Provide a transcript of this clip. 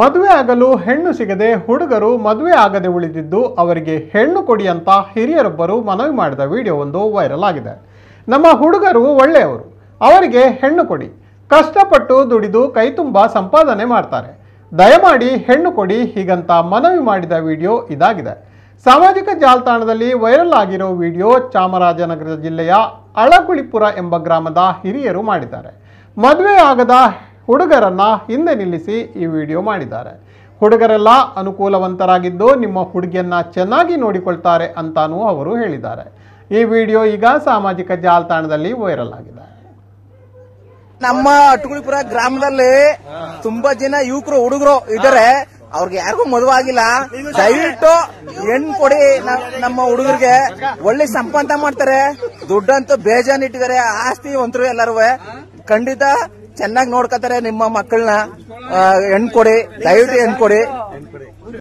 ಮದುವೆ ಆಗಲು ಹೆಣ್ಣು ಸಿಗದೆ ಹುಡುಗರು ಮದುವೆ ಆಗದೆ ಉಳಿದಿದ್ದು ಅವರಿಗೆ ಹೆಣ್ಣು ಕೊಡಿ ಅಂತ ಹಿರಿಯರೊಬ್ಬರು ಮನವಿ ಮಾಡಿದ ವಿಡಿಯೋ ಒಂದು ವೈರಲ್ ಆಗಿದೆ ನಮ್ಮ ಹುಡುಗರು ಒಳ್ಳೆಯವರು ಅವರಿಗೆ ಹೆಣ್ಣು ಕೊಡಿ ಕಷ್ಟಪಟ್ಟು ದುಡಿದು ತುಂಬ ಸಂಪಾದನೆ ಮಾಡ್ತಾರೆ ದಯಮಾಡಿ ಹೆಣ್ಣು ಕೊಡಿ ಹೀಗಂತ ಮನವಿ ಮಾಡಿದ ವಿಡಿಯೋ ಇದಾಗಿದೆ ಸಾಮಾಜಿಕ ಜಾಲತಾಣದಲ್ಲಿ ವೈರಲ್ ಆಗಿರೋ ವಿಡಿಯೋ ಚಾಮರಾಜನಗರ ಜಿಲ್ಲೆಯ ಅಳಗುಳಿಪುರ ಎಂಬ ಗ್ರಾಮದ ಹಿರಿಯರು ಮಾಡಿದ್ದಾರೆ ಮದುವೆ ಆಗದ ಹುಡುಗರನ್ನ ಹಿಂದೆ ನಿಲ್ಲಿಸಿ ಈ ವಿಡಿಯೋ ಮಾಡಿದ್ದಾರೆ ಹುಡುಗರೆಲ್ಲ ಅನುಕೂಲವಂತರಾಗಿದ್ದು ನಿಮ್ಮ ಹುಡುಗಿಯನ್ನ ಚೆನ್ನಾಗಿ ನೋಡಿಕೊಳ್ತಾರೆ ಅಂತಾನೂ ಅವರು ಹೇಳಿದ್ದಾರೆ ಈ ವಿಡಿಯೋ ಈಗ ಸಾಮಾಜಿಕ ಜಾಲತಾಣದಲ್ಲಿ ವೈರಲ್ ಆಗಿದೆ ನಮ್ಮ ಅಟಗುಳಿಪುರ ಗ್ರಾಮದಲ್ಲಿ ತುಂಬಾ ಜನ ಯುವಕರು ಹುಡುಗರು ಇದಾರೆ ಅವ್ರಿಗೆ ಯಾರಿಗೂ ಮದುವಾಗಿಲ್ಲ ದಯವಿಟ್ಟು ಹೆಣ್ ಕೊಡಿ ನಮ್ಮ ಹುಡುಗರಿಗೆ ಒಳ್ಳೆ ಸಂಪಂತ ಮಾಡ್ತಾರೆ ದುಡ್ಡಂತೂ ಬೇಜಾನ್ ಇಟ್ಟಿದ್ದಾರೆ ಆಸ್ತಿ ಒಂತರು ಎಲ್ಲರೂ ಖಂಡಿತ ಚೆನ್ನಾಗಿ ನೋಡ್ಕೋತಾರೆ ನಿಮ್ಮ ಮಕ್ಕಳನ್ನ ಹೆಣ್ಕೊಡಿ ದಯವಿಟ್ಟು ಹೆಣ್ಕೊಡಿ